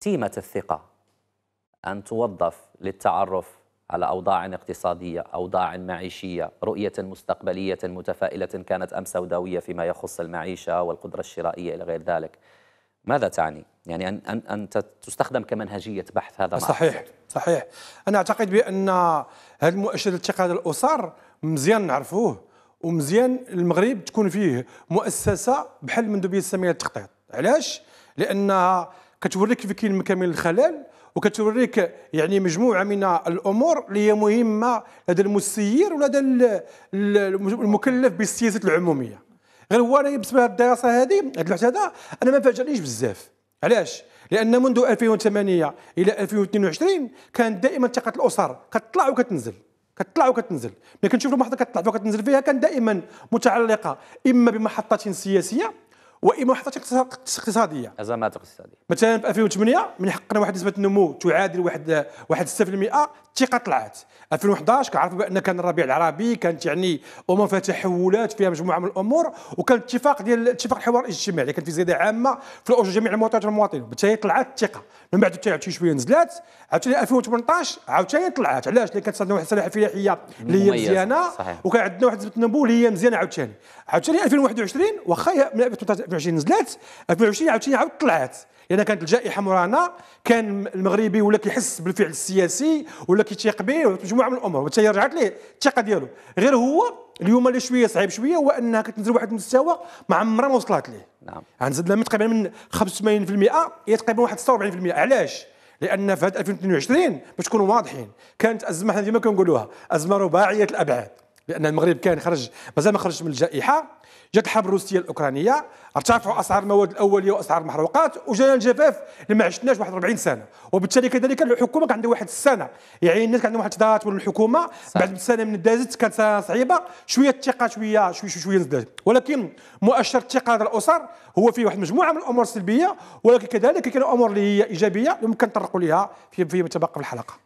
تيمة الثقة أن توظف للتعرف على أوضاع اقتصادية أوضاع معيشية رؤية مستقبلية متفائلة كانت أم سوداوية فيما يخص المعيشة والقدرة الشرائية إلى غير ذلك ماذا تعني؟ يعني أن, أن, أن تستخدم كمنهجية بحث هذا صحيح معرفة. صحيح أنا أعتقد بأن هذا المؤشر الاتقاد الأسر مزيان نعرفوه ومزيان المغرب تكون فيه مؤسسة بحال مندوبية السامية التخطيط علاش؟ لأنها كتوريك في مكان كامل الخلل وكتوريك يعني مجموعه من الامور اللي هي مهمه لدى المسير ولدى المكلف بالسياسه العموميه غير هو انا بالنسبه لهذه الدراسه هذه هذا البحث هذا انا ما فاجأنيش بزاف علاش لان منذ 2008 الى 2022 كانت دائما ثقه الاسر كتطلع وكتنزل كتطلع وكتنزل ملي كنشوف المحطه كتطلع وكتنزل فيها كان دائما متعلقه اما بمحطه سياسيه واما وحدات اقتصاديه ازمات اقتصاديه مثلا في 2008 من حقنا واحد نسبه النمو تعادل واحد 1.6% الثقه طلعت 2011 كنعرفوا بان كان الربيع العربي كانت يعني امم فيها تحولات فيها مجموعه من الامور وكان اتفاق ديال اتفاق الحوار الاجتماعي اللي كان في زياده عامه في الاجور جميع المواطنين والمواطنين بالتالي طلعت الثقه من بعد حتى شويه نزلات عاوتاني 2018 عاوتاني طلعت علاش لان كانت عندنا واحد السلاحه الفلاحيه اللي هي مزيانه وكان عندنا واحد نسبه النمو اللي هي مزيانه عاوتاني عاوتاني 2021 واخا من 2020 نزلات 2020 عاوتاني عاود طلعت لان يعني كانت الجائحه مرانا كان المغربي ولا كيحس بالفعل السياسي ولا كيتيق به مجموعه من الامور حتى رجعت ليه الثقه ديالو غير هو اليوم اللي شويه صعيب شويه هو انها كتنزل واحد المستوى ما عمرها ما وصلت ليه نعم غنزيد يعني لها من تقريبا من 85% الى تقريبا واحد 46% علاش؟ لان في 2022 باش تكونوا واضحين كانت ازمه حنا ديما كنقولوها ازمه رباعيه الابعاد بان المغرب كان خرج مازال ما خرجش من الجائحه جات الحرب الروسيه الاوكرانيه ارتفعوا اسعار المواد الاوليه واسعار المحروقات وجاء الجفاف اللي ما عشناش واحد 40 سنه وبالتالي كذلك الحكومه كان عندها واحد السنه يعني الناس كان عندهم واحد التضارات من الحكومه بعد سنه من دازت كانت سنه صعيبه شويه الثقه شويه شويه شويه نزلت ولكن مؤشر الثقه هذا الاسر هو فيه واحد مجموعه من الامور السلبيه ولكن كذلك كاين امور اللي هي ايجابيه يمكن نطرقوا لها في فيما تبقى في الحلقه